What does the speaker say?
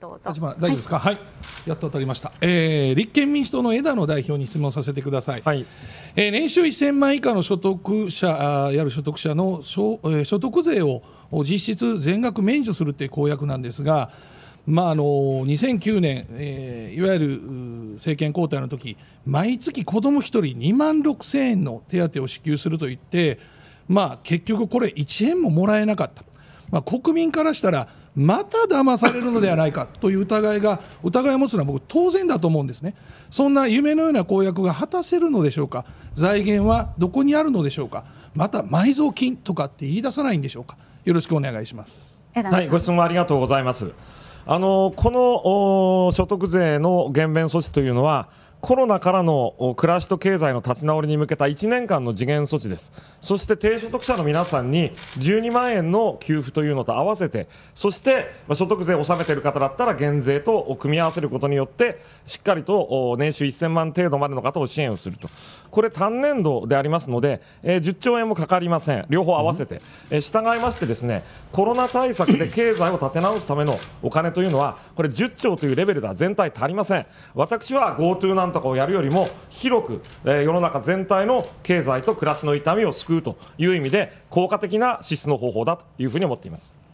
どうぞ。大丈夫ですか、はい、やっと当たりました、えー。立憲民主党の枝野代表に質問させてください。はい、えー、年収1000万以下の所得者あやる所得者の所,、えー、所得税を実質全額免除するという公約なんですが。まあ、あの2009年、えー、いわゆる政権交代の時毎月子供一人2万6000円の手当を支給すると言って、まあ、結局これ1円ももらえなかった、まあ、国民からしたらまた騙されるのではないかという疑いが疑いを持つのは僕当然だと思うんですねそんな夢のような公約が果たせるのでしょうか財源はどこにあるのでしょうかまた埋蔵金とかって言い出さないんでしょうかよろしくお願いしますはいご質問ありがとうございますあのこの所得税の減免措置というのはコロナからの暮らしと経済の立ち直りに向けた1年間の時限措置です。そして低所得者の皆さんに12万円の給付というのと合わせて、そして所得税を納めている方だったら減税と組み合わせることによって、しっかりと年収1000万程度までの方を支援をすると。これ単年度でありますので、え10兆円もかかりません。両方合わせて。え従いましてですね、コロナ対策で経済を立て直すためのお金というのは、これ10兆というレベルでは全体足りません。私は GoTo んんとかをやるよりも広く、えー、世の中全体の経済と暮らしの痛みを救うという意味で効果的な支出の方法だというふうに思っています。